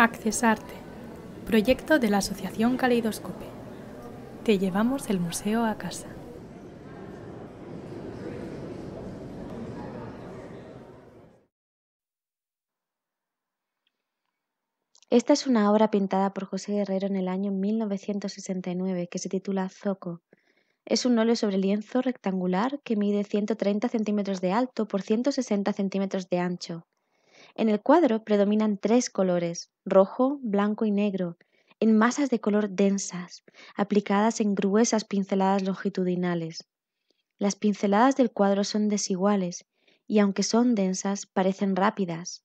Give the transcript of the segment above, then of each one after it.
Accesarte, proyecto de la Asociación Caleidoscope. Te llevamos el museo a casa. Esta es una obra pintada por José Guerrero en el año 1969 que se titula Zoco. Es un óleo sobre lienzo rectangular que mide 130 centímetros de alto por 160 centímetros de ancho. En el cuadro predominan tres colores, rojo, blanco y negro, en masas de color densas, aplicadas en gruesas pinceladas longitudinales. Las pinceladas del cuadro son desiguales y aunque son densas, parecen rápidas.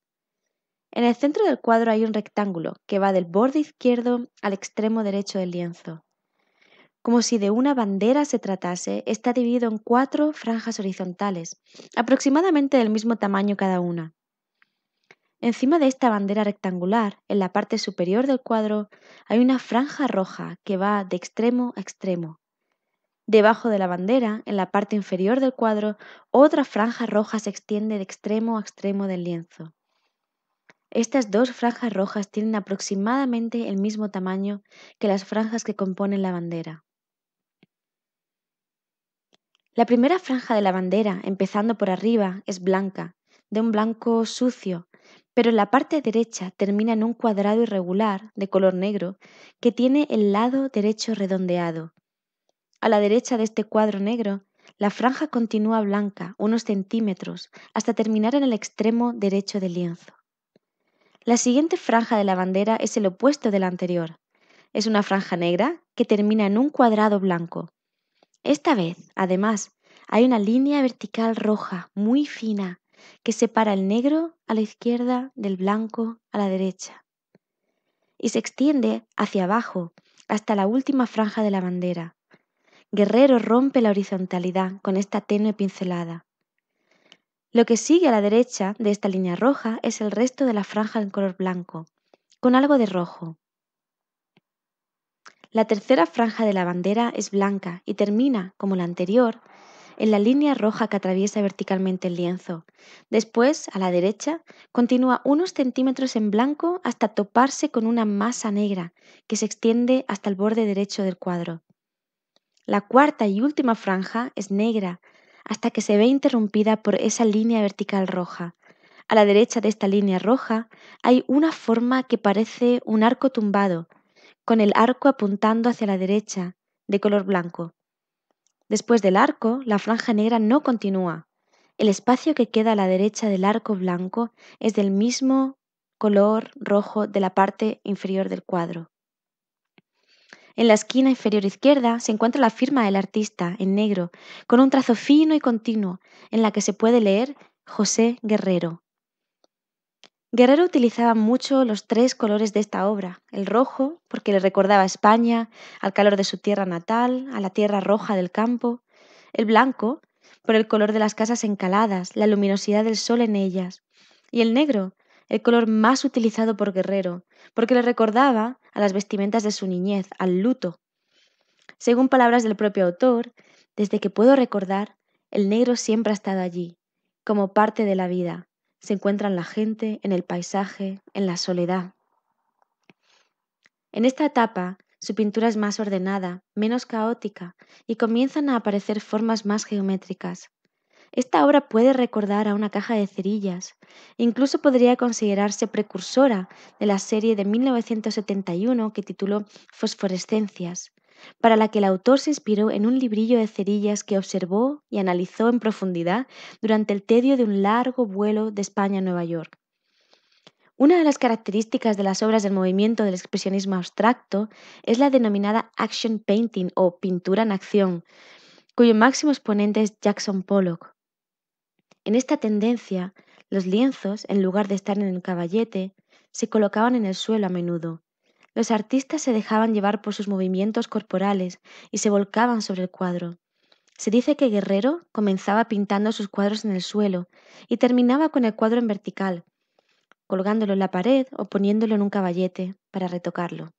En el centro del cuadro hay un rectángulo que va del borde izquierdo al extremo derecho del lienzo. Como si de una bandera se tratase, está dividido en cuatro franjas horizontales, aproximadamente del mismo tamaño cada una. Encima de esta bandera rectangular, en la parte superior del cuadro, hay una franja roja que va de extremo a extremo. Debajo de la bandera, en la parte inferior del cuadro, otra franja roja se extiende de extremo a extremo del lienzo. Estas dos franjas rojas tienen aproximadamente el mismo tamaño que las franjas que componen la bandera. La primera franja de la bandera, empezando por arriba, es blanca, de un blanco sucio, pero la parte derecha termina en un cuadrado irregular de color negro que tiene el lado derecho redondeado. A la derecha de este cuadro negro, la franja continúa blanca unos centímetros hasta terminar en el extremo derecho del lienzo. La siguiente franja de la bandera es el opuesto de la anterior. Es una franja negra que termina en un cuadrado blanco. Esta vez, además, hay una línea vertical roja muy fina que separa el negro a la izquierda del blanco a la derecha y se extiende hacia abajo hasta la última franja de la bandera. Guerrero rompe la horizontalidad con esta tenue pincelada. Lo que sigue a la derecha de esta línea roja es el resto de la franja en color blanco, con algo de rojo. La tercera franja de la bandera es blanca y termina, como la anterior, en la línea roja que atraviesa verticalmente el lienzo. Después, a la derecha, continúa unos centímetros en blanco hasta toparse con una masa negra que se extiende hasta el borde derecho del cuadro. La cuarta y última franja es negra hasta que se ve interrumpida por esa línea vertical roja. A la derecha de esta línea roja hay una forma que parece un arco tumbado, con el arco apuntando hacia la derecha, de color blanco. Después del arco, la franja negra no continúa. El espacio que queda a la derecha del arco blanco es del mismo color rojo de la parte inferior del cuadro. En la esquina inferior izquierda se encuentra la firma del artista, en negro, con un trazo fino y continuo, en la que se puede leer José Guerrero. Guerrero utilizaba mucho los tres colores de esta obra, el rojo, porque le recordaba a España, al calor de su tierra natal, a la tierra roja del campo, el blanco, por el color de las casas encaladas, la luminosidad del sol en ellas, y el negro, el color más utilizado por Guerrero, porque le recordaba a las vestimentas de su niñez, al luto. Según palabras del propio autor, desde que puedo recordar, el negro siempre ha estado allí, como parte de la vida, se encuentra en la gente, en el paisaje, en la soledad. En esta etapa, su pintura es más ordenada, menos caótica, y comienzan a aparecer formas más geométricas. Esta obra puede recordar a una caja de cerillas, incluso podría considerarse precursora de la serie de 1971 que tituló Fosforescencias, para la que el autor se inspiró en un librillo de cerillas que observó y analizó en profundidad durante el tedio de un largo vuelo de España a Nueva York. Una de las características de las obras del movimiento del expresionismo abstracto es la denominada action painting o pintura en acción, cuyo máximo exponente es Jackson Pollock. En esta tendencia, los lienzos, en lugar de estar en el caballete, se colocaban en el suelo a menudo, los artistas se dejaban llevar por sus movimientos corporales y se volcaban sobre el cuadro. Se dice que Guerrero comenzaba pintando sus cuadros en el suelo y terminaba con el cuadro en vertical, colgándolo en la pared o poniéndolo en un caballete para retocarlo.